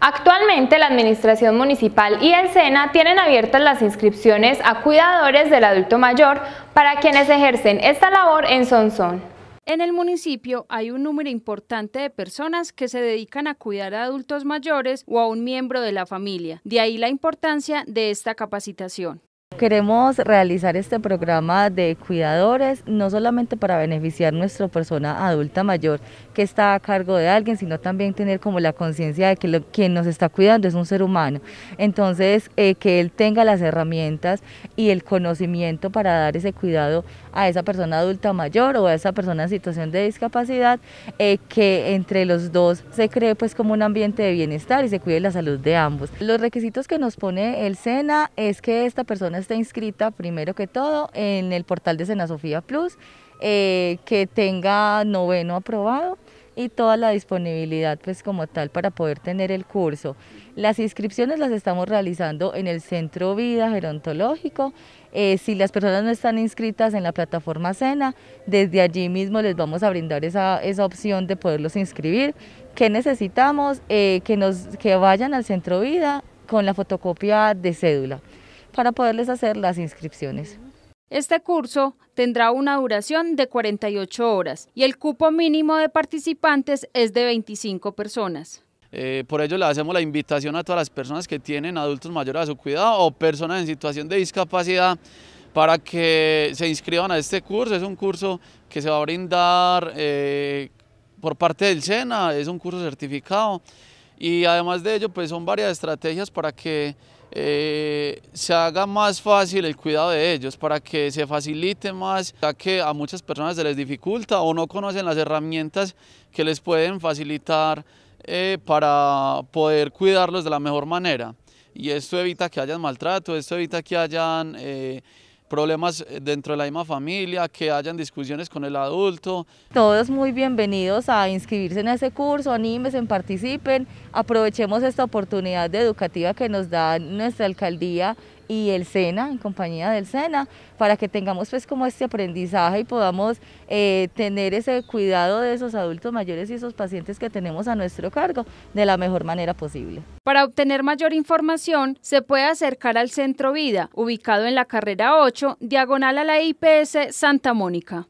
Actualmente la Administración Municipal y el SENA tienen abiertas las inscripciones a cuidadores del adulto mayor para quienes ejercen esta labor en Sonsón. En el municipio hay un número importante de personas que se dedican a cuidar a adultos mayores o a un miembro de la familia, de ahí la importancia de esta capacitación. Queremos realizar este programa de cuidadores, no solamente para beneficiar a nuestra persona adulta mayor que está a cargo de alguien, sino también tener como la conciencia de que quien nos está cuidando es un ser humano. Entonces, eh, que él tenga las herramientas y el conocimiento para dar ese cuidado a esa persona adulta mayor o a esa persona en situación de discapacidad, eh, que entre los dos se cree pues como un ambiente de bienestar y se cuide la salud de ambos. Los requisitos que nos pone el SENA es que esta persona está inscrita primero que todo en el portal de Sena Sofía Plus, eh, que tenga noveno aprobado y toda la disponibilidad pues como tal para poder tener el curso. Las inscripciones las estamos realizando en el Centro Vida Gerontológico. Eh, si las personas no están inscritas en la plataforma SENA, desde allí mismo les vamos a brindar esa, esa opción de poderlos inscribir. ¿Qué necesitamos? Eh, que, nos, que vayan al Centro Vida con la fotocopia de cédula para poderles hacer las inscripciones. Este curso tendrá una duración de 48 horas y el cupo mínimo de participantes es de 25 personas. Eh, por ello le hacemos la invitación a todas las personas que tienen adultos mayores a su cuidado o personas en situación de discapacidad para que se inscriban a este curso. Es un curso que se va a brindar eh, por parte del SENA, es un curso certificado y además de ello pues son varias estrategias para que eh, se haga más fácil el cuidado de ellos, para que se facilite más, ya que a muchas personas se les dificulta o no conocen las herramientas que les pueden facilitar eh, para poder cuidarlos de la mejor manera. Y esto evita que hayan maltrato, esto evita que hayan... Eh, problemas eh, dentro de la misma familia, que hayan discusiones con el adulto. Todos muy bienvenidos a inscribirse en ese curso, anímense, participen, aprovechemos esta oportunidad educativa que nos da nuestra alcaldía y el SENA, en compañía del SENA, para que tengamos pues como este aprendizaje y podamos eh, tener ese cuidado de esos adultos mayores y esos pacientes que tenemos a nuestro cargo de la mejor manera posible. Para obtener mayor información, se puede acercar al Centro Vida, ubicado en la carrera 8, diagonal a la IPS Santa Mónica.